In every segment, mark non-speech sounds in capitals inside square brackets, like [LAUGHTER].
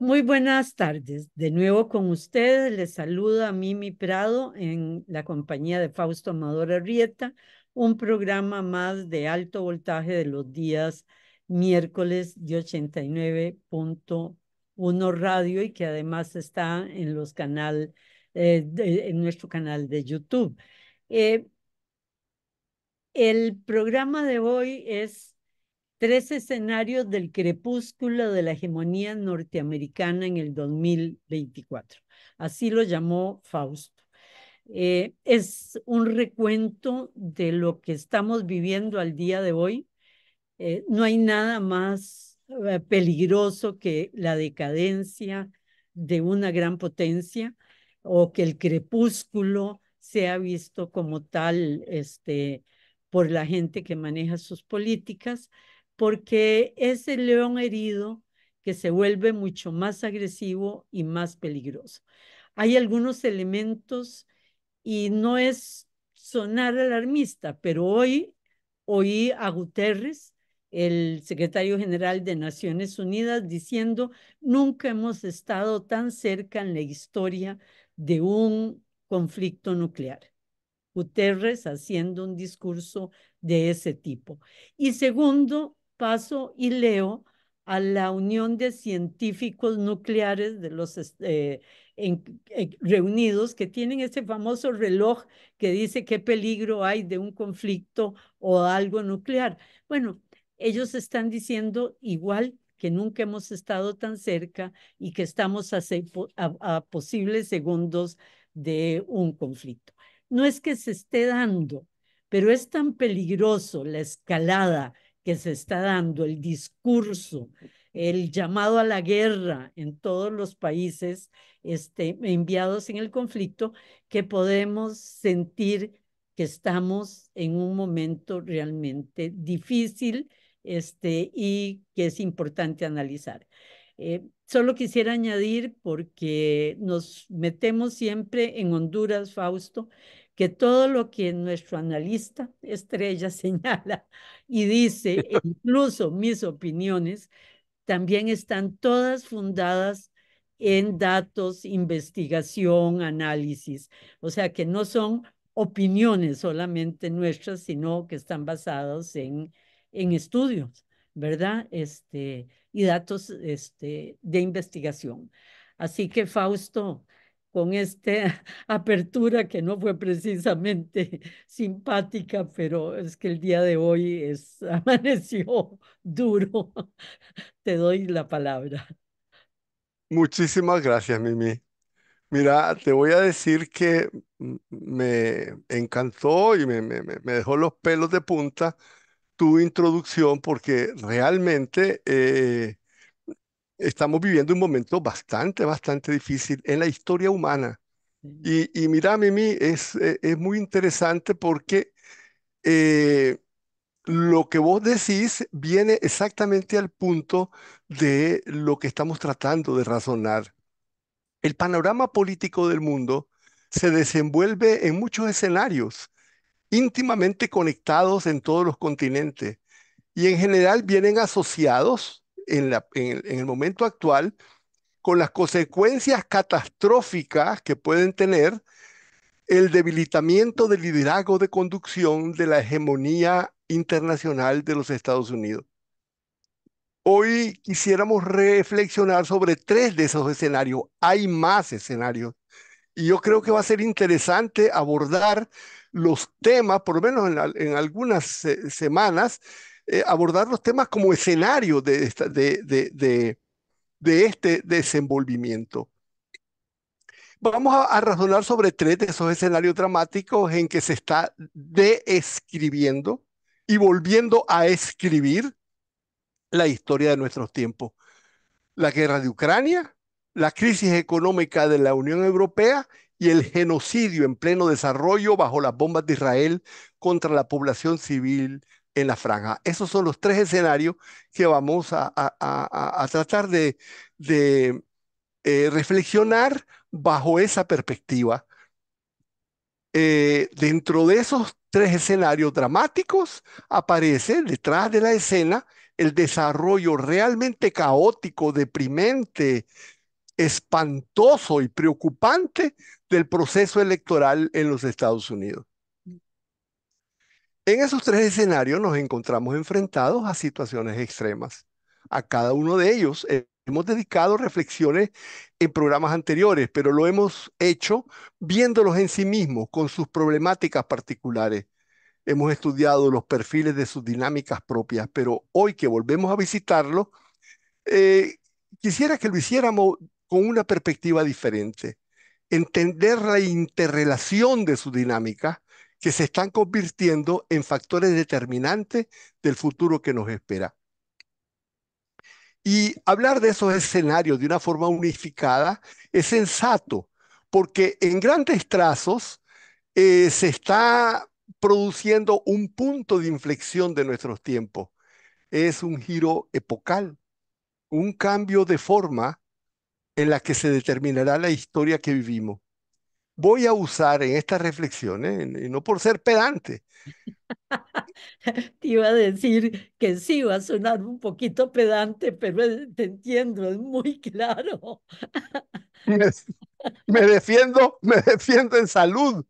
Muy buenas tardes. De nuevo con ustedes les saluda a Mimi Prado en la compañía de Fausto Amador Arrieta, un programa más de alto voltaje de los días miércoles de 89.1 radio y que además está en los canal eh, en nuestro canal de YouTube. Eh, el programa de hoy es tres escenarios del crepúsculo de la hegemonía norteamericana en el 2024. Así lo llamó Fausto. Eh, es un recuento de lo que estamos viviendo al día de hoy. Eh, no hay nada más eh, peligroso que la decadencia de una gran potencia o que el crepúsculo sea visto como tal este, por la gente que maneja sus políticas porque es el león herido que se vuelve mucho más agresivo y más peligroso. Hay algunos elementos y no es sonar alarmista, pero hoy oí a Guterres, el secretario general de Naciones Unidas, diciendo, nunca hemos estado tan cerca en la historia de un conflicto nuclear. Guterres haciendo un discurso de ese tipo. Y segundo, paso y leo a la Unión de Científicos Nucleares de los eh, eh, reunidos que tienen ese famoso reloj que dice qué peligro hay de un conflicto o algo nuclear. Bueno, ellos están diciendo igual que nunca hemos estado tan cerca y que estamos a posibles segundos de un conflicto. No es que se esté dando, pero es tan peligroso la escalada que se está dando, el discurso, el llamado a la guerra en todos los países este, enviados en el conflicto, que podemos sentir que estamos en un momento realmente difícil este, y que es importante analizar. Eh, solo quisiera añadir, porque nos metemos siempre en Honduras, Fausto, que todo lo que nuestro analista estrella [LAUGHS] señala y dice, e incluso mis opiniones, también están todas fundadas en datos, investigación, análisis. O sea que no son opiniones solamente nuestras, sino que están basadas en, en estudios, ¿verdad? Este, y datos este, de investigación. Así que Fausto, con esta [LAUGHS] apertura que no fue precisamente [LAUGHS] simpática, pero es que el día de hoy es, [LAUGHS] amaneció duro. Te doy la palabra. Muchísimas gracias, Mimi. Mira, te voy a decir que me encantó y me, me, dejó los pelos de punta tu introducción porque realmente eh, estamos viviendo un momento bastante, bastante difícil en la historia humana. Y, y mira, Mimi, es, e, es muy interesante porque eh, lo que vos decís viene exactamente al punto de lo que estamos tratando de razonar. El panorama político del mundo se desenvuelve en muchos escenarios, íntimamente conectados en todos los continentes, y en general vienen asociados en, la, en, el, momento actual con las consecuencias catastróficas que pueden tener el debilitamiento del liderazgo de conducción de la hegemonía internacional de los Estados Unidos. Hoy quisiéramos reflexionar sobre tres de esos escenarios. Hay más escenarios. Y yo creo que va a ser interesante abordar los temas, por lo menos en, en algunas semanas, eh, abordar los temas como escenario de, este desenvolvimiento. Vamos a, a razonar sobre tres de esos escenarios dramáticos en que se está deescribiendo y volviendo a escribir la historia de nuestros tiempos. La guerra de Ucrania, la crisis económica de la Unión Europea y el genocidio en pleno desarrollo bajo las bombas de Israel contra la población civil en la franja. Esos son los tres escenarios que vamos a, tratar de, eh, reflexionar bajo esa perspectiva. Eh, dentro de esos tres escenarios dramáticos aparece detrás de la escena el desarrollo realmente caótico, deprimente, espantoso y preocupante del proceso electoral en los Estados Unidos. En esos tres escenarios nos encontramos enfrentados a situaciones extremas. A cada uno de ellos hemos dedicado reflexiones en programas anteriores, pero lo hemos hecho viéndolos en sí mismos, con sus problemáticas particulares. Hemos estudiado los perfiles de sus dinámicas propias, pero hoy que volvemos a visitarlo, eh, quisiera que lo hiciéramos con una perspectiva diferente. Entender la interrelación de su dinámica que se están convirtiendo en factores determinantes del futuro que nos espera. Y hablar de esos escenarios de una forma unificada es sensato, porque en grandes trazos eh, se está produciendo un punto de inflexión de nuestros tiempos. Es un giro epocal, un cambio de forma en la que se determinará la historia que vivimos voy a usar en estas reflexiones, y no por ser pedante. [LAUGHS] Te iba a decir que sí, va a sonar un poquito pedante, pero te entiendo, es muy claro. Me, defiendo, me defiendo en salud,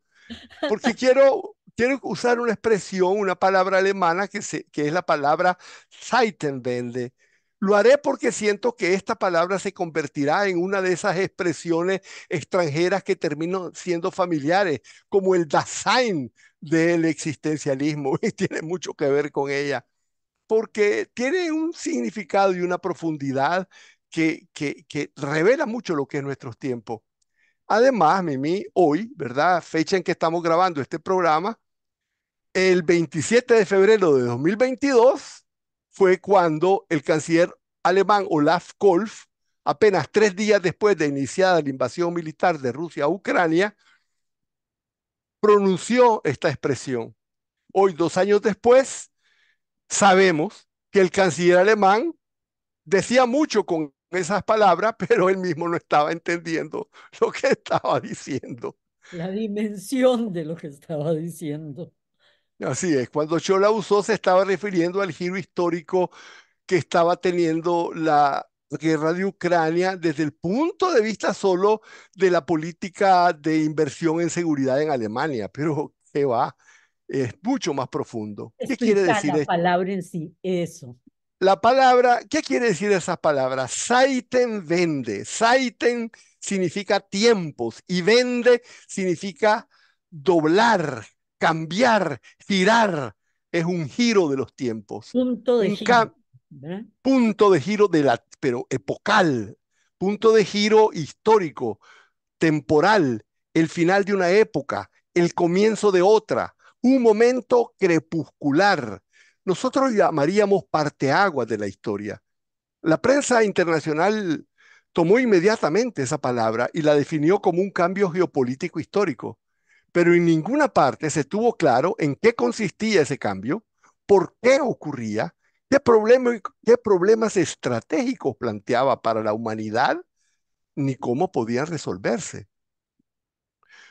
porque quiero, quiero usar una expresión, una palabra alemana que, se, que es la palabra Zeitenwende, lo haré porque siento que esta palabra se convertirá en una de esas expresiones extranjeras que terminan siendo familiares, como el Dasein del existencialismo, [LAUGHS] y tiene mucho que ver con ella, porque tiene un significado y una profundidad que, revela mucho lo que es nuestro tiempo. Además, Mimi, hoy, ¿verdad? Fecha en que estamos grabando este programa, el 27 de febrero de 2022 fue cuando el canciller alemán Olaf Kolf, apenas tres días después de iniciada la invasión militar de Rusia a Ucrania, pronunció esta expresión. Hoy, dos años después, sabemos que el canciller alemán decía mucho con esas palabras, [LAUGHS] pero él mismo no estaba entendiendo lo que estaba diciendo. La dimensión de lo que estaba diciendo. Así es, cuando Chola usó se estaba refiriendo al giro histórico que estaba teniendo la guerra de Ucrania desde el punto de vista solo de la política de inversión en seguridad en Alemania, pero que va, es mucho más profundo. ¿Qué quiere decir la palabra en sí, eso. La palabra, ¿qué quiere decir esa palabra? Saiten vende. Saiten significa tiempos y vende significa doblar, cambiar, girar, es un giro de los tiempos. Punto de giro. Punto de giro de la, pero epocal, punto de giro histórico, temporal, el final de una época, el comienzo de otra, un momento crepuscular. Nosotros llamaríamos parte agua de la historia. La prensa internacional tomó inmediatamente esa palabra y la definió como un cambio geopolítico histórico pero en ninguna parte se tuvo claro en qué consistía ese cambio, por qué ocurría, qué, problemas estratégicos planteaba para la humanidad, ni cómo podían resolverse.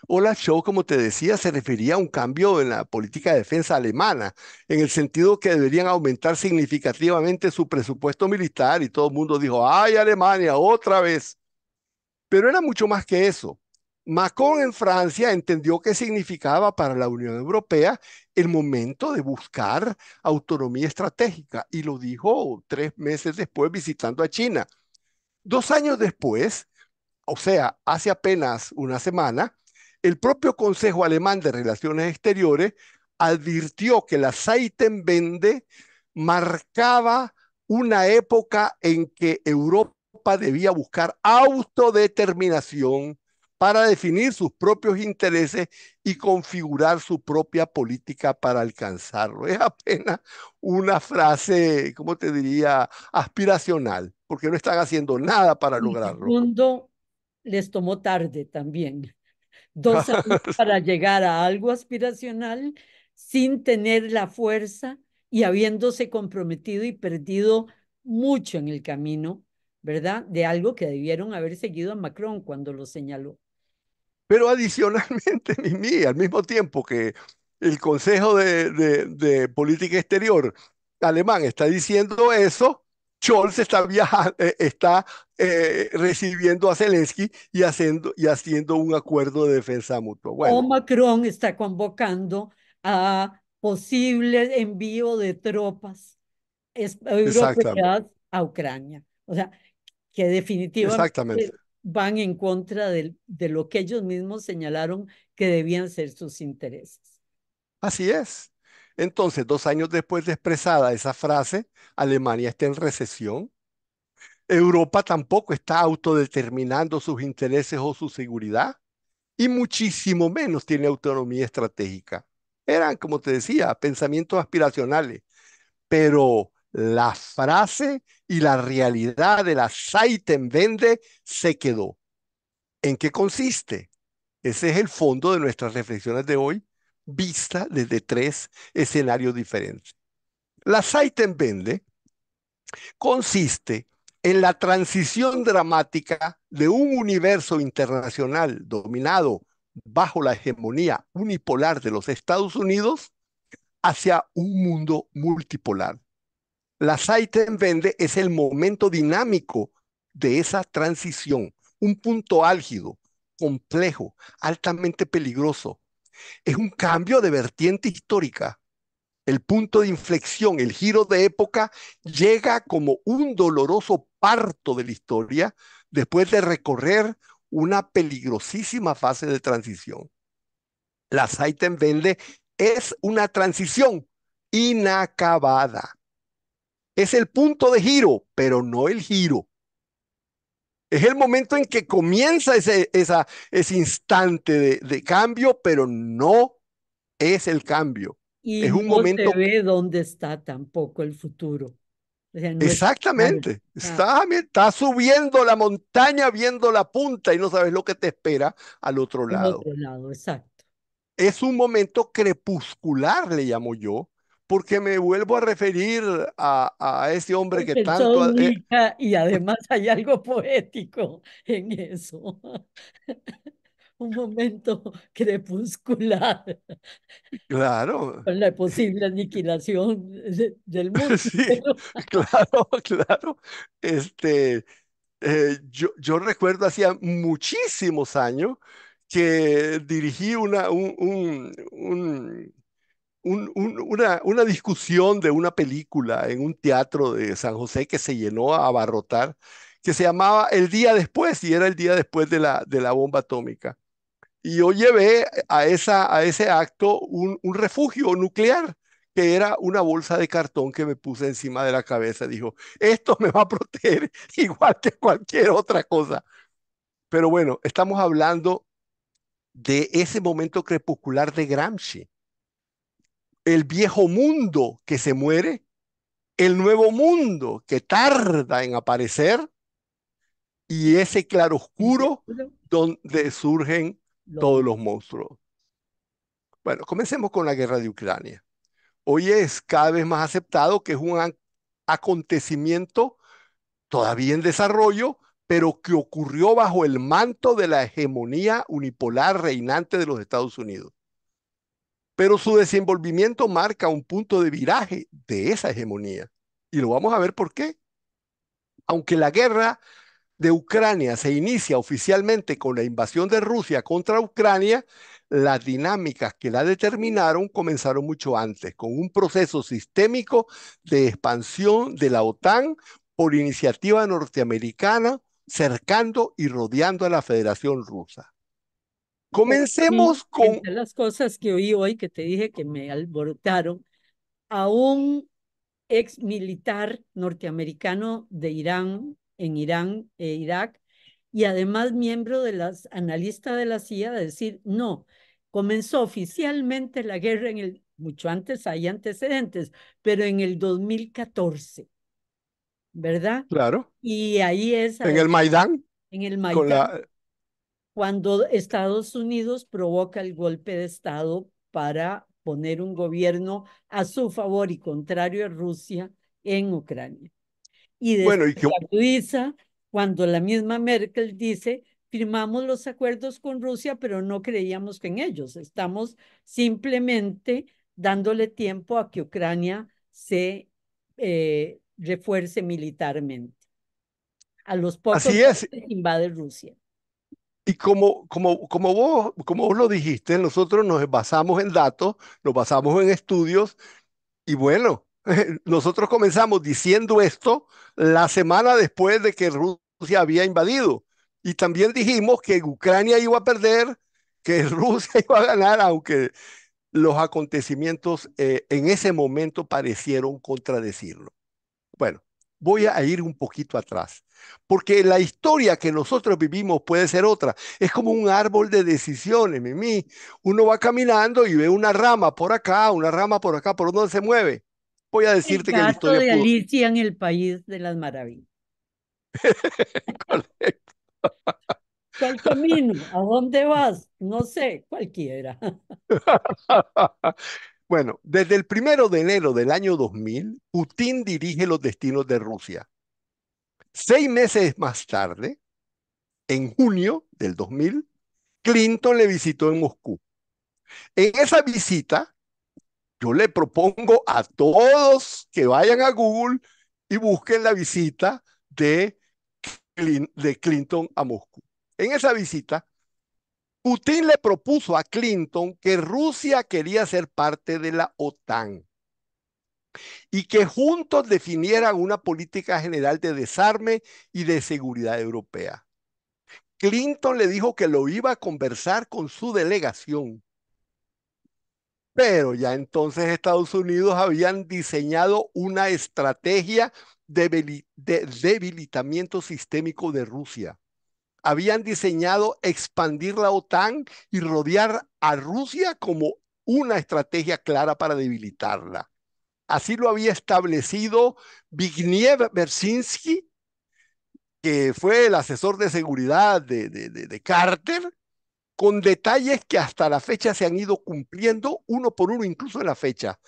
Olaf Show, como te decía, se refería a un cambio en la política de defensa alemana, en el sentido que deberían aumentar significativamente su presupuesto militar y todo el mundo dijo, ay Alemania, otra vez. Pero era mucho más que eso. Macron en Francia entendió qué significaba para la Unión Europea el momento de buscar autonomía estratégica y lo dijo tres meses después visitando a China. Dos años después, o sea, hace apenas una semana, el propio Consejo Alemán de Relaciones Exteriores advirtió que la Seitenwende marcaba una época en que Europa debía buscar autodeterminación para definir sus propios intereses y configurar su propia política para alcanzarlo. Es apenas una frase, ¿cómo te diría?, aspiracional, porque no están haciendo nada para lograrlo. El mundo les tomó tarde también, [LAUGHS] dos años para llegar a algo aspiracional sin tener la fuerza y habiéndose comprometido y perdido mucho en el camino, ¿verdad? De algo que debieron haber seguido a Macron cuando lo señaló. Pero adicionalmente, [LAUGHS] al mismo tiempo que el Consejo de, Política Exterior alemán está diciendo eso, Scholz está, viajando, eh, está eh, recibiendo a Zelensky y haciendo, y haciendo un acuerdo de defensa mutua. O Macron está convocando a posible envío de tropas europeas a Ucrania. O sea, que definitivamente van en contra de, lo que ellos mismos señalaron que debían ser sus intereses. Así es. Entonces, dos años después de expresada esa frase, Alemania está en recesión. Europa tampoco está autodeterminando sus intereses o su seguridad y muchísimo menos tiene autonomía estratégica. Eran, como te decía, pensamientos aspiracionales, pero la frase y la realidad de la en vende se quedó. ¿En qué consiste? Ese es el fondo de nuestras reflexiones de hoy, vista desde tres escenarios diferentes. La en vende consiste en la transición dramática de un universo internacional dominado bajo la hegemonía unipolar de los Estados Unidos hacia un mundo multipolar la en vende es el momento dinámico de esa transición, un punto álgido, complejo, altamente peligroso. Es un cambio de vertiente histórica. El punto de inflexión, el giro de época, llega como un doloroso parto de la historia después de recorrer una peligrosísima fase de transición. La en Vende es una transición inacabada, es el punto de giro, pero no el giro. Es el momento en que comienza ese, esa, ese instante de, cambio, pero no es el cambio. Y es un no momento. Se ve dónde está tampoco el futuro. Exactamente. Estás Está, subiendo la montaña, viendo la punta y no sabes lo que te espera al otro lado. Al otro lado, exacto. Es un momento crepuscular, le llamo yo, porque me vuelvo a referir a, a ese hombre que tanto... Eh, y además hay algo poético en eso. [LAUGHS] Un momento crepuscular. Claro. Con la posible aniquilación del [LAUGHS] mundo. [LAUGHS] claro, claro. Este, eh, yo, yo recuerdo hacía muchísimos años que dirigí una, un una, discusión de una película en un teatro de San José que se llenó a abarrotar, que se llamaba El Día Después, y era el día después de la, de la bomba atómica. Y yo llevé a, esa, a ese acto un refugio nuclear, que era una bolsa de cartón que me puse encima de la cabeza. Dijo, esto me va a proteger [LAUGHS] igual que cualquier otra cosa. Pero bueno, estamos hablando de ese momento crepuscular de Gramsci el viejo mundo que se muere, el nuevo mundo que tarda en aparecer y ese claroscuro donde surgen todos los monstruos. Bueno, comencemos con la guerra de Ucrania. Hoy es cada vez más aceptado que es un acontecimiento todavía en desarrollo, pero que ocurrió bajo el manto de la hegemonía unipolar reinante de los Estados Unidos pero su desenvolvimiento marca un punto de viraje de esa hegemonía. Y lo vamos a ver por qué. Aunque la guerra de Ucrania se inicia oficialmente con la invasión de Rusia contra Ucrania, las dinámicas que la determinaron comenzaron mucho antes, con un proceso sistémico de expansión de la OTAN por iniciativa norteamericana, cercando y rodeando a la Federación Rusa. Comencemos con... las cosas que oí hoy que te dije que me alborotaron, a un ex militar norteamericano de Irán, en Irán e Irak, y además miembro de las analistas de la CIA, de decir, no, comenzó oficialmente la guerra en el, mucho antes hay antecedentes, pero en el 2014, ¿verdad? Claro. Y ahí es... En el Maidán. En el Maidán cuando Estados Unidos provoca el golpe de Estado para poner un gobierno a su favor y contrario a Rusia en Ucrania. Y de bueno, cuando la misma Merkel dice, firmamos los acuerdos con Rusia, pero no creíamos en ellos. Estamos simplemente dándole tiempo a que Ucrania se eh, refuerce militarmente. A los pocos Así invade Rusia. Y como, como, como, vos, como lo dijiste, nosotros nos basamos en datos, nos basamos en estudios y bueno, [LAUGHS] nosotros comenzamos diciendo esto la semana después de que Rusia había invadido. Y también dijimos que Ucrania iba a perder, que [LAUGHS] Rusia iba a ganar, aunque los acontecimientos eh, en ese momento parecieron contradecirlo. Bueno, voy a ir un poquito atrás, porque la historia que nosotros vivimos puede ser otra. Es como un árbol de decisiones, Mimi. Uno va caminando y ve una rama por acá, una rama por acá, por donde se mueve. Voy a decirte que la historia de Alicia en el País de las Maravillas. [LAUGHS] Correcto. [LAUGHS] ¿Cuál camino? ¿A dónde vas? No sé, cualquiera. [LAUGHS] Bueno, desde el primero de enero del año 2000, Putin dirige los destinos de Rusia. Seis meses más tarde, en junio del 2000, Clinton le visitó en Moscú. En esa visita, yo le propongo a todos que vayan a Google y busquen la visita de, de Clinton a Moscú. En esa visita, Putin le propuso a Clinton que Rusia quería ser parte de la OTAN y que juntos definieran una política general de desarme y de seguridad europea. Clinton le dijo que lo iba a conversar con su delegación. Pero ya entonces Estados Unidos habían diseñado una estrategia de debilitamiento sistémico de Rusia habían diseñado expandir la OTAN y rodear a Rusia como una estrategia clara para debilitarla. Así lo había establecido Vigniev Bersinsky, que fue el asesor de seguridad de, Carter, con detalles que hasta la fecha se han ido cumpliendo uno por uno, incluso en la fecha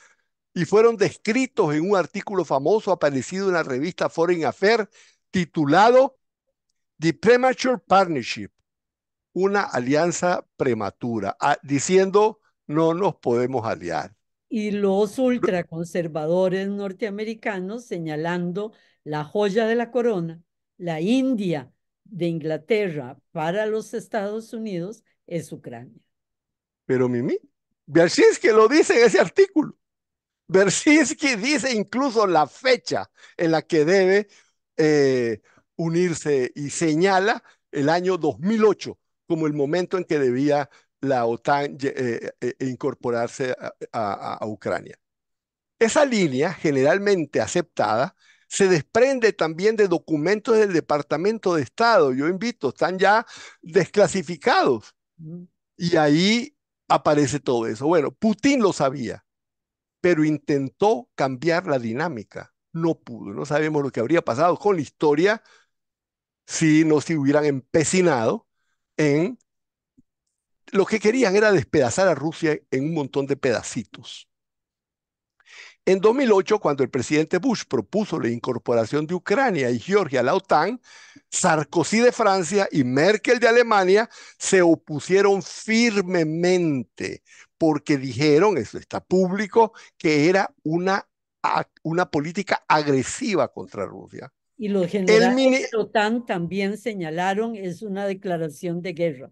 y fueron descritos en un artículo famoso aparecido en la revista Foreign Affairs titulado The Premature Partnership, una alianza prematura, ah, diciendo no nos podemos aliar. Y los ultraconservadores norteamericanos señalando la joya de la corona, la India de Inglaterra para los Estados Unidos es Ucrania. Pero Mimi, que lo dice en ese artículo. Bersinski dice incluso la fecha en la que debe eh, unirse y señala el año 2008 como el momento en que debía la OTAN eh, eh, eh, incorporarse a, a Ucrania. Esa línea, generalmente aceptada, se desprende también de documentos del Departamento de Estado. Yo invito, están ya desclasificados. Y ahí aparece todo eso. Bueno, Putin lo sabía, pero intentó cambiar la dinámica. No pudo. No sabemos lo que habría pasado con la historia si no se hubieran empecinado en lo que querían era despedazar a Rusia en un montón de pedacitos. En 2008, cuando el presidente Bush propuso la incorporación de Ucrania y Georgia a la OTAN, Sarkozy de Francia y Merkel de Alemania se opusieron firmemente porque dijeron, eso está público, que era una, una política agresiva contra Rusia. Y los generales de la OTAN también señalaron es una declaración de guerra.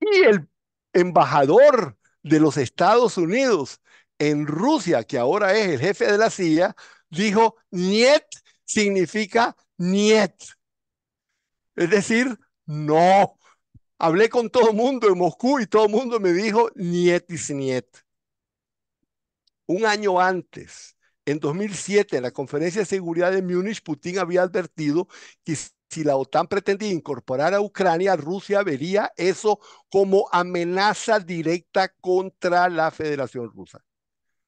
Y el embajador de los Estados Unidos en Rusia, que ahora es el jefe de la CIA, dijo, niet significa niet. Es decir, no. Hablé con todo el mundo en Moscú y todo el mundo me dijo, niet is niet. Un año antes, en 2007, en la Conferencia de Seguridad de Múnich, Putin había advertido que si la OTAN pretendía incorporar a Ucrania, Rusia vería eso como amenaza directa contra la Federación Rusa.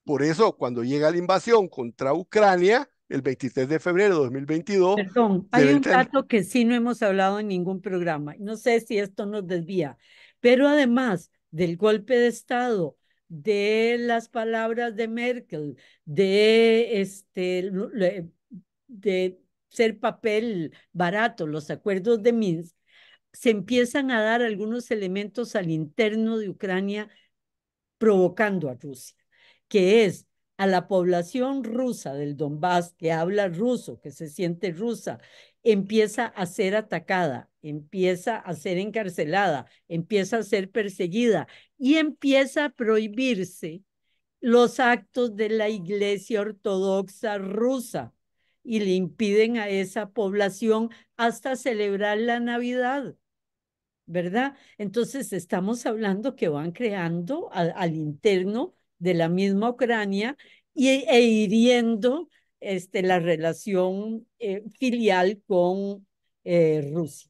Por eso, cuando llega la invasión contra Ucrania, el 23 de febrero de 2022... Perdón, hay un dato que sí no hemos hablado en ningún programa. No sé si esto nos desvía, pero además del golpe de Estado de las palabras de Merkel, de, este, de ser papel barato, los acuerdos de Minsk, se empiezan a dar algunos elementos al interno de Ucrania provocando a Rusia, que es a la población rusa del Donbass que habla ruso, que se siente rusa, empieza a ser atacada empieza a ser encarcelada, empieza a ser perseguida y empieza a prohibirse los actos de la Iglesia Ortodoxa rusa y le impiden a esa población hasta celebrar la Navidad. ¿Verdad? Entonces estamos hablando que van creando al, interno de la misma Ucrania y, e hiriendo este, la relación eh, filial con eh, Rusia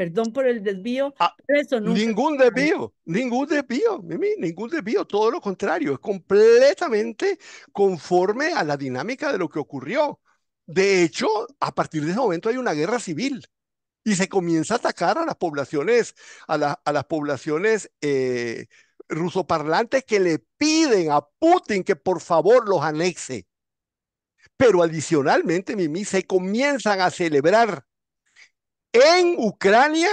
perdón por el desvío, ah, Ningún desvío, ningún desvío, Mimi, ningún desvío, todo lo contrario, es completamente conforme a la dinámica de lo que ocurrió. De hecho, a partir de ese momento hay una guerra civil y se comienza a atacar a las poblaciones, a, las poblaciones eh, rusoparlantes que le piden a Putin que por favor los anexe. Pero adicionalmente, Mimi, se comienzan a celebrar en Ucrania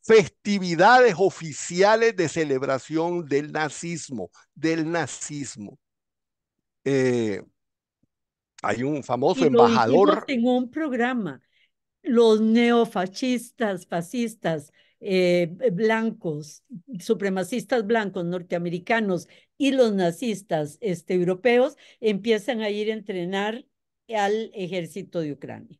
festividades oficiales de celebración del nazismo, del nazismo. Eh, hay un famoso embajador. En un programa, los neofascistas, fascistas, eh, blancos, supremacistas blancos norteamericanos y los nazistas este, europeos empiezan a ir a entrenar al ejército de Ucrania.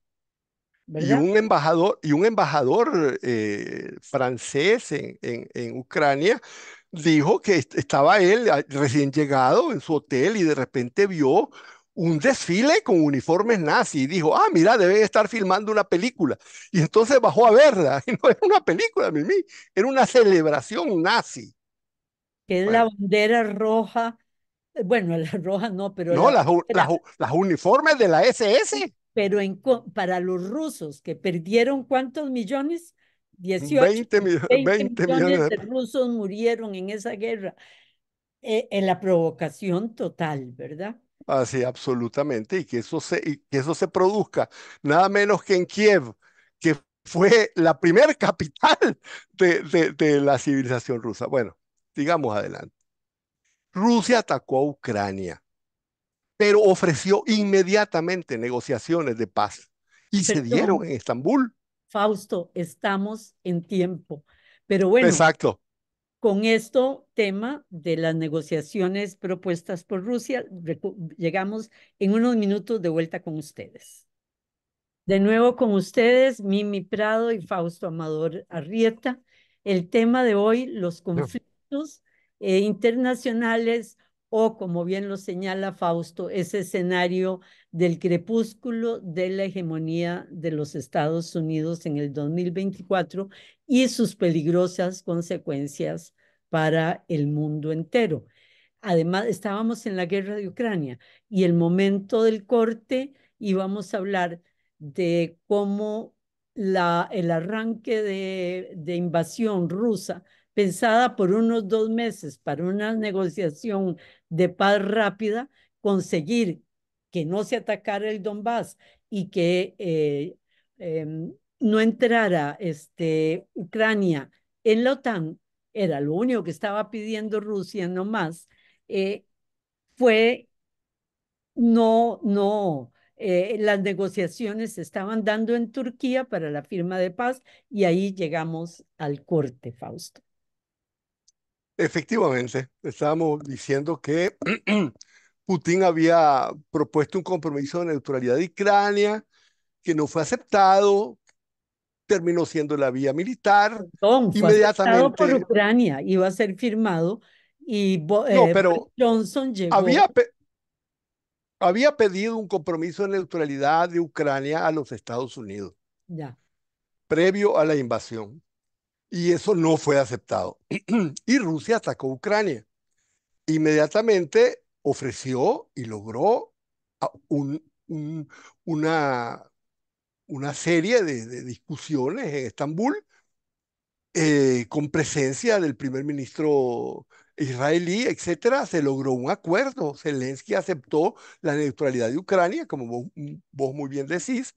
Y un embajador, y un embajador eh, francés en, en, Ucrania dijo que estaba él recién llegado en su hotel y de repente vio un desfile con uniformes nazis y dijo, ah, mira, deben estar filmando una película. Y entonces bajó a verla. [LAUGHS] Y no era una película, Mimi, era una celebración nazi. Que es la bandera roja, eh, bueno, [LAUGHS] la roja no, pero... No, las uniformes de la SS pero en, para los rusos que perdieron cuántos millones, 18, 20, millones, de rusos murieron en esa guerra, eh, en la provocación total, ¿verdad? Así, ah, absolutamente, y que eso se, que eso se produzca, nada menos que en Kiev, que fue la primer capital de, de la civilización rusa. Bueno, digamos adelante. Rusia atacó a Ucrania pero ofreció inmediatamente negociaciones de paz y se dieron en Estambul. Fausto, estamos en tiempo, pero bueno. Exacto. Con esto, tema de las negociaciones propuestas por Rusia, llegamos en unos minutos de vuelta con ustedes. De nuevo con ustedes, Mimi Prado y Fausto Amador Arrieta. El tema de hoy, los conflictos eh, internacionales o, como bien lo señala Fausto, ese escenario del crepúsculo de la hegemonía de los Estados Unidos en el 2024 y sus peligrosas consecuencias para el mundo entero. Además, estábamos en la guerra de Ucrania y el momento del corte íbamos a hablar de cómo el arranque de invasión rusa pensada por unos dos meses para una negociación de paz rápida, conseguir que no se atacara el Donbass y que eh, em, no entrara este, Ucrania en la OTAN, era lo único que estaba pidiendo Rusia nomás, eh, fue no, no, eh, las negociaciones se estaban dando en Turquía para la firma de paz y ahí llegamos al corte, Fausto. Efectivamente, estábamos diciendo que [CLEARS THROAT] Putin había propuesto un compromiso de neutralidad de Ucrania que no fue aceptado, terminó siendo la vía militar. inmediatamente. por Ucrania, iba a ser firmado y no, eh, pero Johnson Había, pedido un compromiso de neutralidad de Ucrania a los Estados Unidos. Previo a la invasión y eso no fue aceptado. [CLEARS THROAT] y Rusia atacó Ucrania. Inmediatamente ofreció y logró una, serie de, discusiones en Estambul eh, con presencia del primer ministro israelí, etcétera, se logró un acuerdo. Zelensky aceptó la neutralidad de Ucrania, como vos muy bien decís,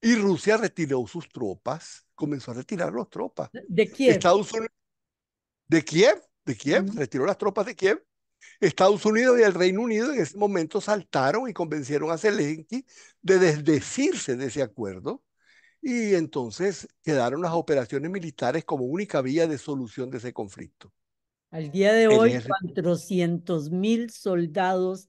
y Rusia retiró sus tropas comenzó a retirar las tropas. ¿De quién? de Kiev, de quién? retiró las tropas de Kiev. Estados Unidos y el Reino Unido en ese momento saltaron y convencieron a Zelensky de desdecirse de ese acuerdo y entonces quedaron las operaciones militares como única vía de solución de ese conflicto. Al día de hoy, ese... 400 mil soldados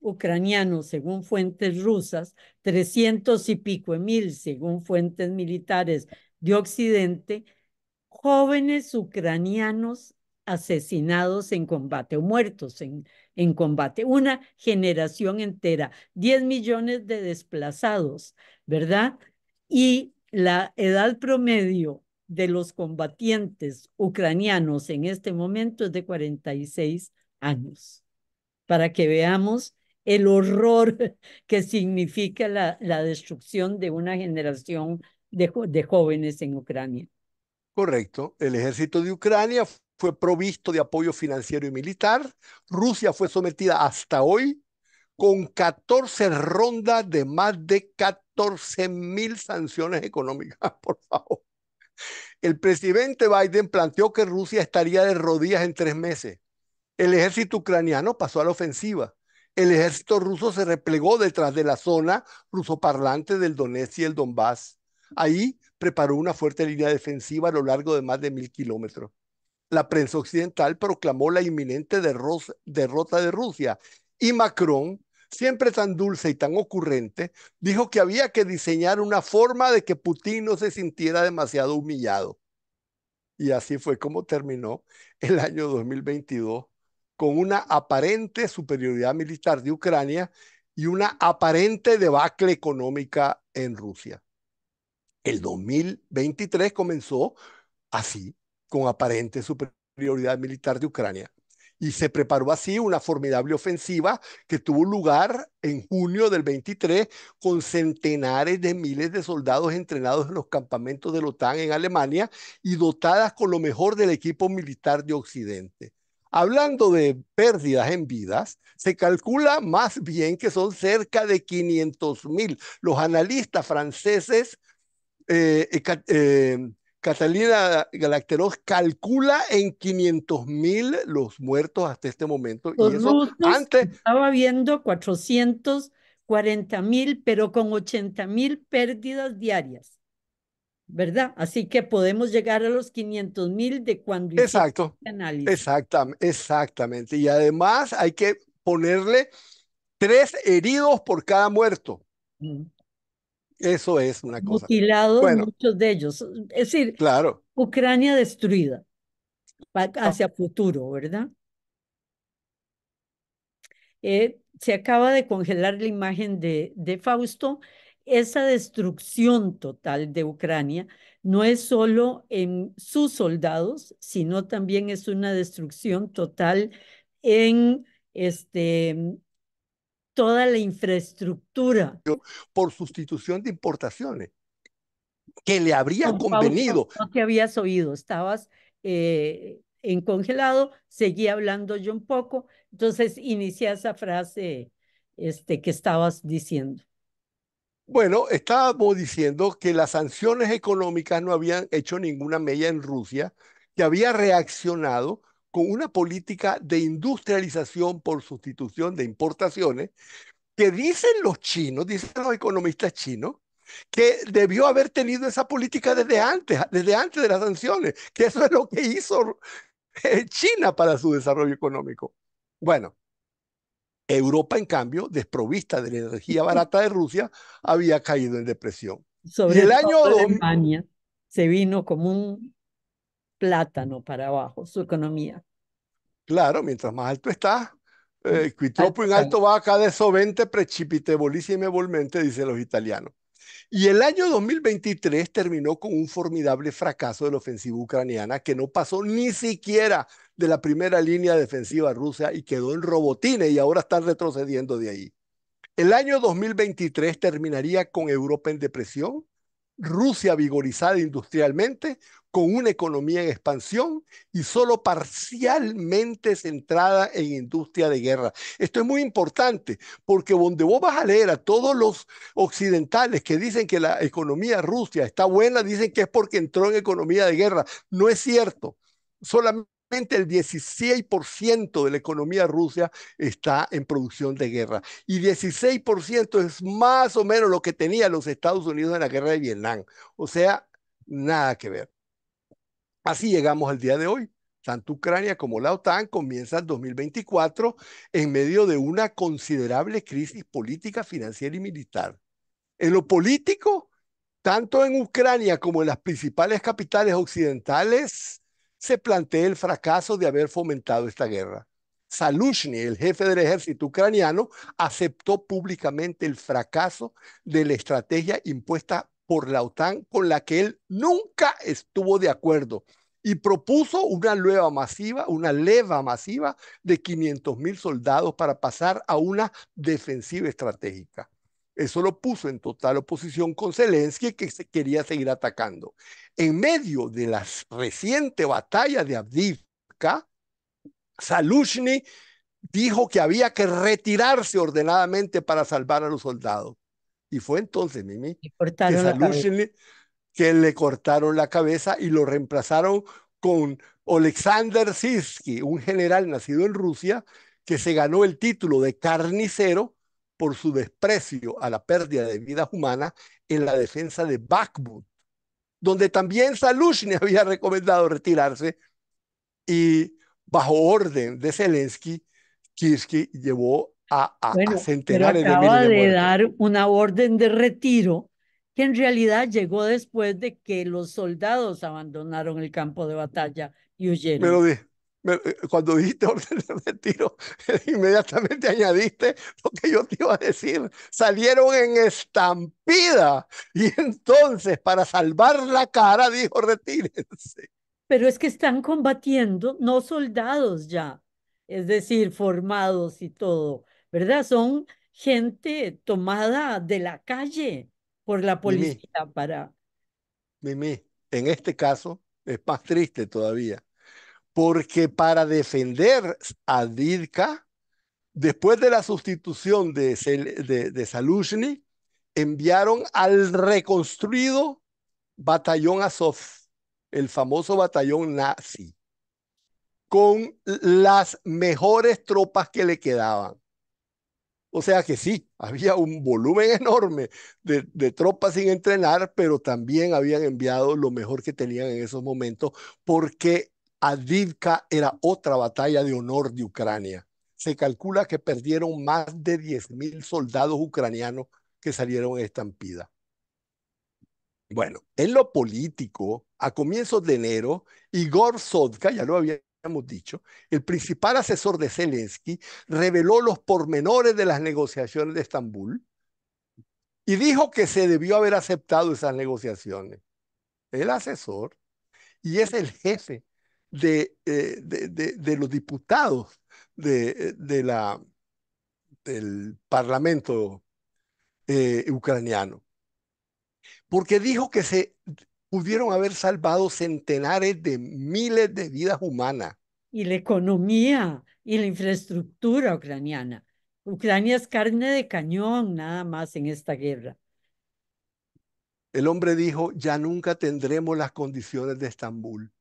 ucranianos, según fuentes rusas, 300 y pico mil, según fuentes militares de Occidente, jóvenes ucranianos asesinados en combate o muertos en, en combate, una generación entera, 10 millones de desplazados, ¿verdad? Y la edad promedio de los combatientes ucranianos en este momento es de 46 años, para que veamos el horror [LAUGHS] que significa la, la destrucción de una generación de, jóvenes en Ucrania. Correcto. El ejército de Ucrania fue provisto de apoyo financiero y militar. Rusia fue sometida hasta hoy con 14 rondas de más de 14 mil sanciones económicas, [LAUGHS] por favor. El presidente Biden planteó que Rusia estaría de rodillas en tres meses. El ejército ucraniano pasó a la ofensiva. El ejército ruso se replegó detrás de la zona rusoparlante del Donetsk y el Donbass. Ahí preparó una fuerte línea defensiva a lo largo de más de mil kilómetros. La prensa occidental proclamó la inminente derrota de Rusia y Macron, siempre tan dulce y tan ocurrente, dijo que había que diseñar una forma de que Putin no se sintiera demasiado humillado. Y así fue como terminó el año 2022 con una aparente superioridad militar de Ucrania y una aparente debacle económica en Rusia. El 2023 comenzó así, con aparente superioridad militar de Ucrania, y se preparó así una formidable ofensiva que tuvo lugar en junio del 23 con centenares de miles de soldados entrenados en los campamentos de la OTAN en Alemania y dotadas con lo mejor del equipo militar de Occidente. Hablando de pérdidas en vidas, se calcula más bien que son cerca de 500 mil. Los analistas franceses eh, eh, Catalina Galacteros calcula en 500 mil los muertos hasta este momento. y eso antes. Estaba viendo 440 mil, pero con 80 mil pérdidas diarias. ¿Verdad? Así que podemos llegar a los 500 mil de cuando Exacto. Este exactamente, Y además hay que ponerle tres heridos por cada muerto. Mm. Eso es una cosa. Mutilados muchos de ellos. Es decir, claro. Ucrania destruida ah. hacia futuro, ¿verdad? Eh, se acaba de congelar la imagen de, de Fausto. Esa destrucción total de Ucrania no es solo en sus soldados, sino también es una destrucción total en este, toda la infraestructura. Por sustitución de importaciones, que le habría convenido. que habías oído, estabas eh, en congelado, seguía hablando yo un poco, entonces inicié esa frase este, que estabas diciendo. Bueno, estábamos diciendo que las sanciones económicas no habían hecho ninguna mella en Rusia, que había reaccionado con una política de industrialización por sustitución de importaciones, que dicen los chinos, dicen los economistas chinos, que debió haber tenido esa política desde antes, desde antes de las sanciones, que eso es lo que hizo eh, China para su desarrollo económico. Bueno, Europa, en cambio, desprovista de la energía [LAUGHS] barata de Rusia, había caído en depresión. Sobre el, año Alemania se vino como un plátano para abajo, su economía. Claro, mientras más alto está, eh, en alto va acá de sovente volmente, dicen los italianos. Y el año 2023 terminó con un formidable fracaso de la ofensiva ucraniana que no pasó ni siquiera de la primera línea defensiva rusa y quedó en robotines y ahora están retrocediendo de ahí. El año 2023 terminaría con Europa en depresión Rusia vigorizada industrialmente, con una economía en expansión y solo parcialmente centrada en industria de guerra. Esto es muy importante porque donde vos vas a leer a todos los occidentales que dicen que la economía rusa está buena, dicen que es porque entró en economía de guerra. No es cierto. Solamente el 16% de la economía rusa está en producción de guerra. Y 16% es más o menos lo que tenía los Estados Unidos en la guerra de Vietnam. O sea, nada que ver. Así llegamos al día de hoy. Tanto Ucrania como la OTAN comienzan 2024 en medio de una considerable crisis política, financiera y militar. En lo político, tanto en Ucrania como en las principales capitales occidentales, se plantea el fracaso de haber fomentado esta guerra. Salushny, el jefe del ejército ucraniano, aceptó públicamente el fracaso de la estrategia impuesta por la OTAN con la que él nunca estuvo de acuerdo y propuso una leva masiva, una leva masiva de 500 mil soldados para pasar a una defensiva estratégica. Eso lo puso en total oposición con Zelensky, que se quería seguir atacando. En medio de la reciente batalla de Avdivka Salushny dijo que había que retirarse ordenadamente para salvar a los soldados. Y fue entonces, Mimi, que que le cortaron la cabeza y lo reemplazaron con Oleksandr Sisky, un general nacido en Rusia que se ganó el título de carnicero por su desprecio a la pérdida de vidas humanas en la defensa de Bakhmut, donde también Salushny [LAUGHS] había recomendado retirarse y bajo orden de Zelensky, Kirsky llevó a, a, de dar una orden de retiro que en realidad llegó después de que los soldados abandonaron el campo de batalla y huyeron. Eh, cuando dijiste [LAUGHS] orden de retiro, [LAUGHS] inmediatamente añadiste lo que yo te iba a decir. Salieron en estampida y entonces para salvar la cara dijo retírense. Pero es que están combatiendo, no soldados ya, es decir, formados y todo, ¿verdad? Son gente tomada de la calle por la policía para... Mimi, en este caso es más triste todavía porque para defender a Didka, después de la sustitución de, de, Salushny, enviaron al reconstruido batallón Azov, el famoso batallón nazi, con las mejores tropas que le quedaban. O sea que sí, había un volumen enorme de, tropas sin entrenar, pero también habían enviado lo mejor que tenían en esos momentos porque Adivka era otra batalla de honor de Ucrania. Se calcula que perdieron más de 10.000 soldados ucranianos que salieron estampida. Bueno, en lo político, a comienzos de enero, Igor Sodka, ya lo habíamos dicho, el principal asesor de Zelensky, reveló los pormenores de las negociaciones de Estambul y dijo que se debió haber aceptado esas negociaciones. El asesor y es el jefe eh, de, de, los diputados de, eh, de la, del Parlamento eh, ucraniano. Porque dijo que se pudieron haber salvado centenares de miles de vidas humanas. Y la economía y la infraestructura ucraniana. Ucrania es carne de cañón nada más en esta guerra. El hombre dijo, ya nunca tendremos las condiciones de Estambul.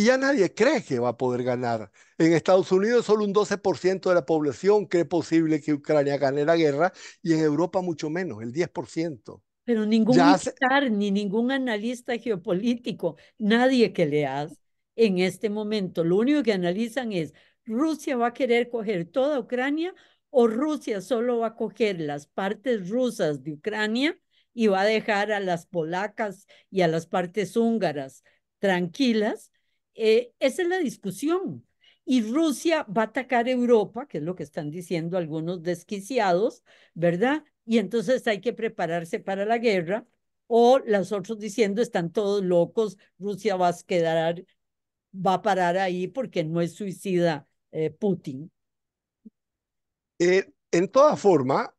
Y ya nadie cree que va a poder ganar. En Estados Unidos solo un 12% de la población cree posible que Ucrania gane la guerra y en Europa mucho menos, el 10%. Pero ningún militar ni ningún analista geopolítico, nadie que leas en este momento, lo único que analizan es, ¿Rusia va a querer coger toda Ucrania o Rusia solo va a coger las partes rusas de Ucrania y va a dejar a las polacas y a las partes húngaras tranquilas eh, esa es la discusión. Y Rusia va a atacar Europa, que es lo que están diciendo algunos desquiciados, ¿verdad? Y entonces hay que prepararse para la guerra. O los otros diciendo, están todos locos, Rusia va a quedar, va a parar ahí porque no es suicida eh, Putin. Eh, en toda forma,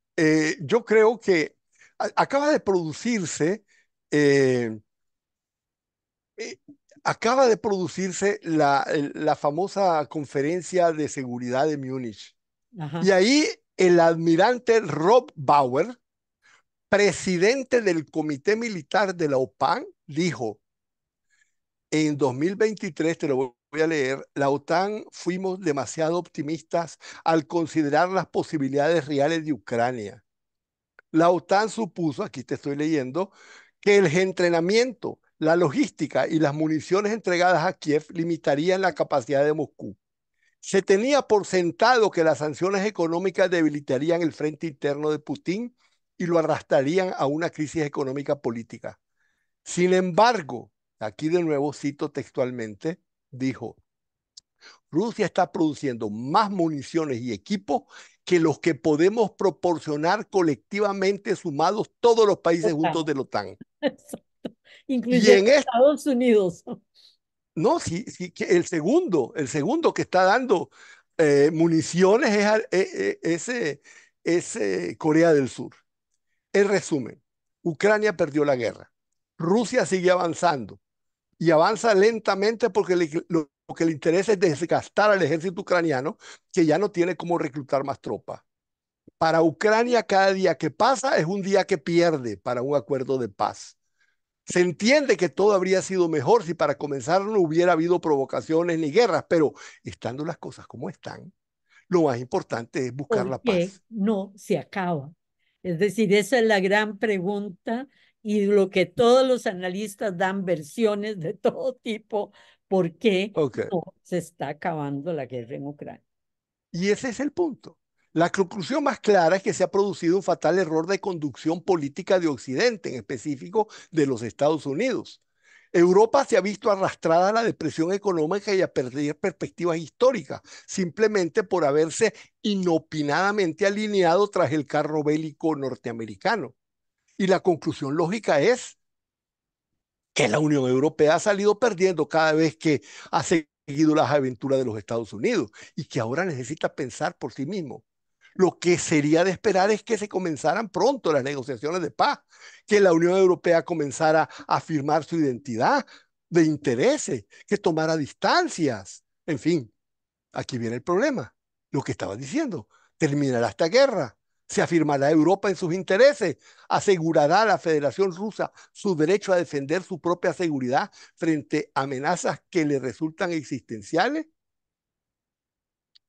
yo creo que acaba de producirse Acaba de producirse la, la famosa conferencia de seguridad de Múnich. Y ahí el almirante Rob Bauer, presidente del Comité Militar de la OPAN, dijo, en 2023, te lo voy a leer, la OTAN fuimos demasiado optimistas al considerar las posibilidades reales de Ucrania. La OTAN supuso, aquí te estoy leyendo, que el entrenamiento, la logística y las municiones entregadas a Kiev limitarían la capacidad de Moscú. Se tenía por sentado que las sanciones económicas debilitarían el frente interno de Putin y lo arrastrarían a una crisis económica política. Sin embargo, aquí de nuevo cito textualmente, dijo, Rusia está produciendo más municiones y equipos que los que podemos proporcionar colectivamente sumados todos los países juntos de la OTAN. [LAUGHS] [LAUGHS] incluyendo Estados Unidos. No, sí, el segundo, el segundo que está dando eh, municiones es, eh, eh, ese Corea del Sur. En resumen, Ucrania perdió la guerra. Rusia sigue avanzando y avanza lentamente porque lo, lo, que le interesa es desgastar al ejército ucraniano, que ya no tiene cómo reclutar más tropas. Para Ucrania, cada día que pasa es un día que pierde para un acuerdo de paz. Se entiende que todo habría sido mejor si para comenzar no hubiera habido provocaciones ni guerras, pero estando las cosas como están, lo más importante es buscar la paz. No se acaba. Es decir, esa es la gran pregunta y lo que todos los analistas dan versiones de [LAUGHS] todo tipo, ¿por qué se está acabando la guerra en Ucrania? Y ese es el punto. La conclusión más clara es que se ha producido un fatal error de conducción política de Occidente, en específico de los Estados Unidos. Europa se ha visto arrastrada a la depresión económica y a perder perspectivas históricas, simplemente por haberse inopinadamente alineado tras el carro bélico norteamericano. Y la conclusión lógica es que la Unión Europea ha salido perdiendo cada vez que ha seguido las aventuras de los Estados Unidos y que ahora necesita pensar por sí mismo. Lo que sería de esperar es que se comenzaran pronto las negociaciones de paz, que la Unión Europea comenzara a afirmar su identidad de intereses, que tomara distancias. En fin, aquí viene el problema, lo que estaba diciendo. Terminará esta guerra, se afirmará Europa en sus intereses, asegurará a la Federación Rusa su derecho a defender su propia seguridad frente a amenazas que le resultan existenciales.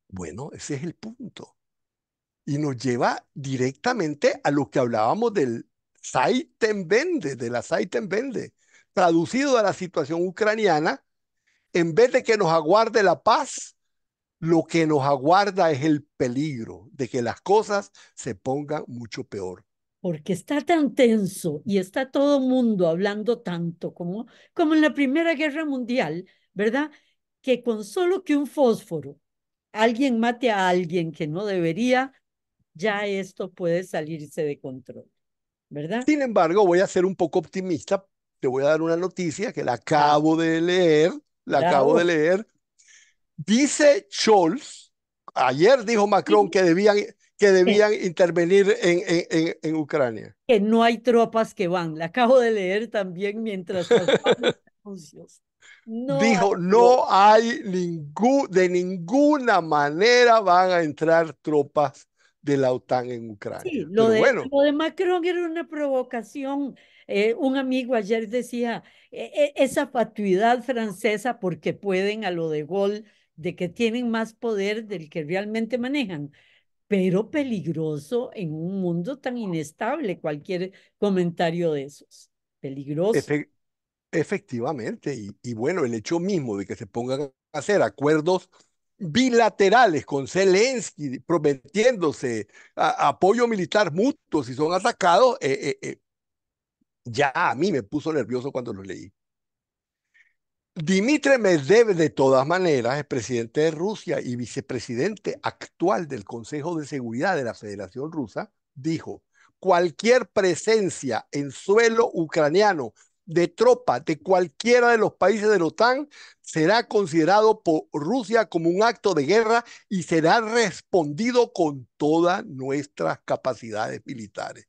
Bueno, ese es el punto y nos lleva directamente a lo que hablábamos del Saitenbende, de la Saitenbende, traducido a la situación ucraniana, en vez de que nos aguarde la paz, lo que nos aguarda es el peligro de que las cosas se pongan mucho peor. Porque está tan tenso y está todo mundo hablando tanto como, como en la Primera Guerra Mundial, ¿verdad? Que con solo que un fósforo alguien mate a alguien que no debería, ya esto puede salirse de control, ¿verdad? Sin embargo, voy a ser un poco optimista. Te voy a dar una noticia que la ah. acabo de leer, la acabo de leer. Dice Scholz, ayer dijo Macron que debían que debían intervenir en, en, en, Ucrania. Que no hay tropas que van. La acabo de leer también mientras [LAUGHS] Dijo, no hay ningún, de ninguna manera van a entrar tropas de la OTAN en Ucrania. lo, de, Macron era una provocación. Eh, un amigo ayer decía, e, e, esa fatuidad francesa porque pueden a lo de Gol, de que tienen más poder del que realmente manejan, pero peligroso en un mundo tan inestable, cualquier comentario de esos. Peligroso. efectivamente, y bueno, el hecho mismo de que se pongan a hacer acuerdos bilaterales con Zelensky prometiéndose apoyo militar mutuo si son atacados, eh, eh, eh, ya a mí me puso nervioso cuando lo leí. Dmitry Medvedev, de todas maneras, es presidente de Rusia y vicepresidente actual del Consejo de Seguridad de la Federación Rusa, dijo, cualquier presencia en suelo ucraniano de tropa, de cualquiera de los países de la OTAN será considerado por Rusia como un acto de guerra y será respondido con todas nuestras capacidades militares.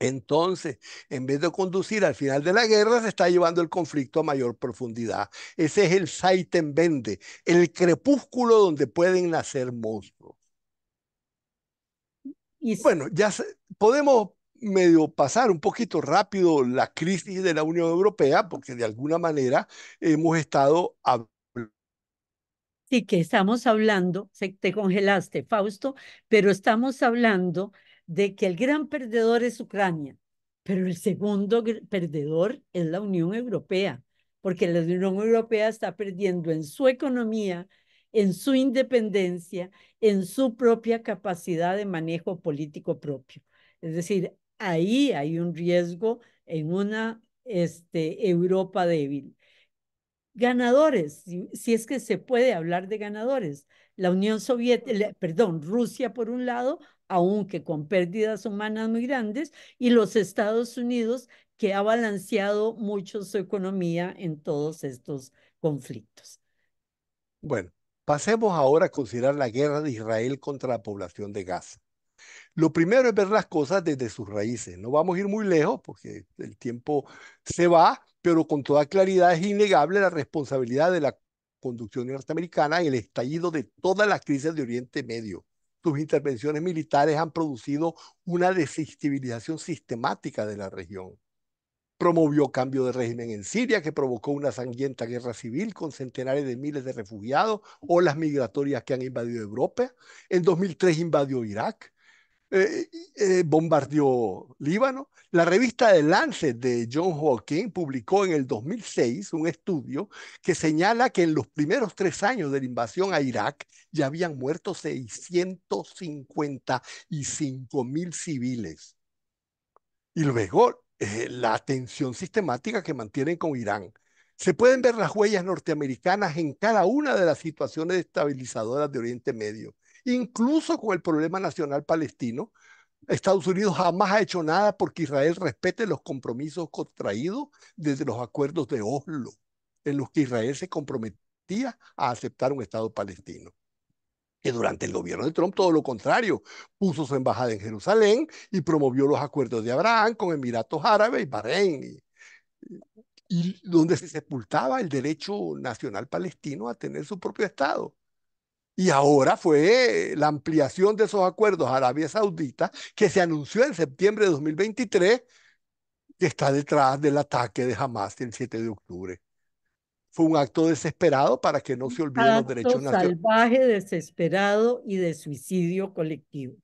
Entonces, en vez de conducir al final de la guerra, se está llevando el conflicto a mayor profundidad. Ese es el Seitenwende, el crepúsculo donde pueden nacer monstruos. Y... Bueno, ya podemos medio pasar un poquito rápido la crisis de la Unión Europea, porque de alguna manera hemos estado hablando Sí, que estamos hablando, te congelaste, Fausto, pero estamos hablando de que el gran perdedor es Ucrania, pero el segundo perdedor es la Unión Europea, porque la Unión Europea está perdiendo en su economía, en su independencia, en su propia capacidad de manejo político propio. Es decir, ahí hay un riesgo en una este, Europa débil. Ganadores, si, si, es que se puede hablar de ganadores. La Unión Soviética, perdón, Rusia por un lado, aunque con pérdidas humanas muy grandes, y los Estados Unidos, que ha balanceado mucho su economía en todos estos conflictos. Bueno, pasemos ahora a considerar la guerra de Israel contra la población de Gaza. Lo primero es ver las cosas desde sus raíces. No vamos a ir muy lejos porque el tiempo se va, pero con toda claridad es innegable la responsabilidad de la conducción norteamericana en el estallido de todas las crisis de Oriente Medio. Sus intervenciones militares han producido una desestabilización sistemática de la región. Promovió cambio de régimen en Siria, que provocó una sangrienta guerra civil con centenares de miles de refugiados, o las migratorias que han invadido Europa. En 2003 invadió Irak, eh, eh, bombardeó Líbano. La revista de Lancet de John Hawking publicó en el 2006 un estudio que señala que en los primeros tres años de la invasión a Irak ya habían muerto 655 mil civiles. Y luego eh, la tensión sistemática que mantienen con Irán. Se pueden ver las huellas norteamericanas en cada una de las situaciones estabilizadoras de Oriente Medio incluso con el problema nacional palestino. Estados Unidos jamás ha hecho nada porque Israel respete los compromisos contraídos desde los acuerdos de Oslo, en los que Israel se comprometía a aceptar un Estado palestino y durante el gobierno de Trump todo lo contrario, puso su embajada en Jerusalén y promovió los acuerdos de Abraham con Emiratos Árabes y Bahrein, y donde se sepultaba el derecho nacional palestino a tener su propio Estado. Y ahora fue la ampliación de esos acuerdos a Arabia Saudita que se anunció en septiembre de 2023 que está detrás del ataque de Hamas el 7 de octubre. Fue un acto desesperado para que no se olviden los derechos nacionales. Un salvaje, desesperado y de suicidio colectivo.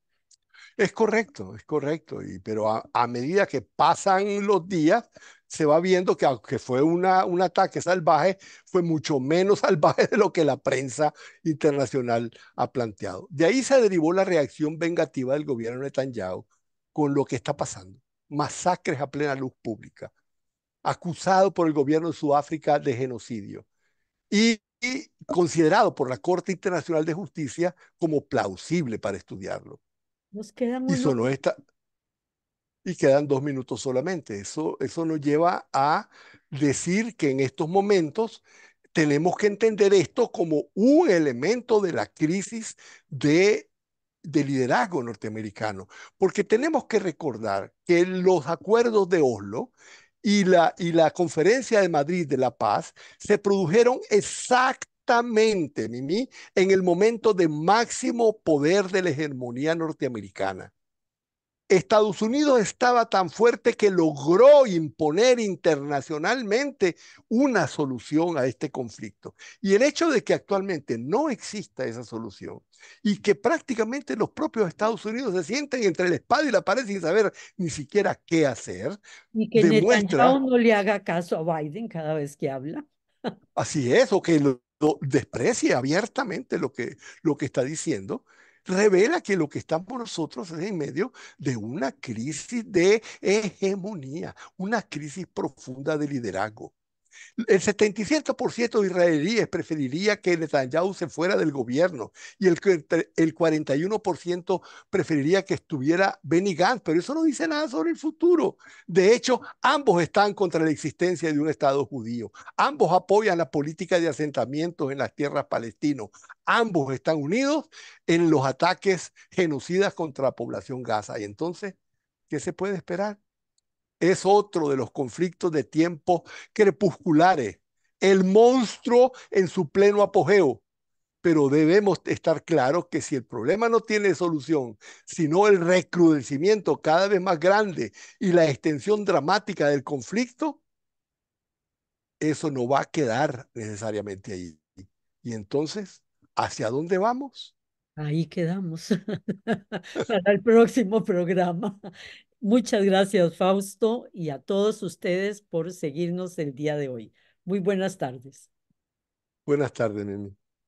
Es correcto, es correcto, pero a, medida que pasan los días, se va viendo que aunque fue un ataque salvaje, fue mucho menos [LAUGHS] salvaje de lo que la prensa internacional ha planteado. De ahí se derivó la reacción vengativa del gobierno Netanyahu con lo que está pasando. Masacres a plena luz pública, acusado por el gobierno de Sudáfrica de genocidio y considerado por la Corte Internacional de Justicia como plausible para estudiarlo nos quedan y y quedan dos minutos solamente. Eso, eso nos lleva a decir que en estos momentos tenemos que entender esto como un elemento de la crisis de, liderazgo norteamericano, porque tenemos que recordar que los acuerdos de Oslo y la, y la conferencia de Madrid de la paz se produjeron exactamente exactamente, Mimi, en el momento de máximo poder de la hegemonía norteamericana. Estados Unidos estaba tan fuerte que logró imponer internacionalmente una solución a este conflicto. Y el hecho de que actualmente no exista esa solución y que prácticamente los propios Estados Unidos se sienten entre el espada y la pared sin saber ni siquiera qué hacer. Y que Netanyahu no le haga caso a Biden cada vez que habla. Así es, o que lo desprecia abiertamente lo que, lo que está diciendo, revela que lo que estamos nosotros es en medio de una crisis de hegemonía, una crisis profunda de liderazgo. El 77% de israelíes preferiría que Netanyahu se fuera del gobierno y el, el 41% preferiría que estuviera Benny Gantz, pero eso no dice nada sobre el futuro. De hecho, ambos están contra la existencia de un Estado judío, ambos apoyan la política de asentamientos en las tierras palestinas, ambos están unidos en los ataques genocidas contra la población gaza. Y entonces, ¿qué se puede esperar? es otro de los conflictos de tiempo crepusculares, el monstruo en su pleno apogeo. Pero debemos estar claros que si el problema no tiene solución, sino el recrudecimiento cada vez más grande y la extensión dramática del conflicto, eso no va a quedar necesariamente ahí. Y entonces, ¿hacia dónde vamos? Ahí quedamos [LAUGHS] para el próximo programa. Muchas gracias, Fausto, y a todos ustedes por seguirnos el día de hoy. Muy buenas tardes. Buenas tardes, Nene.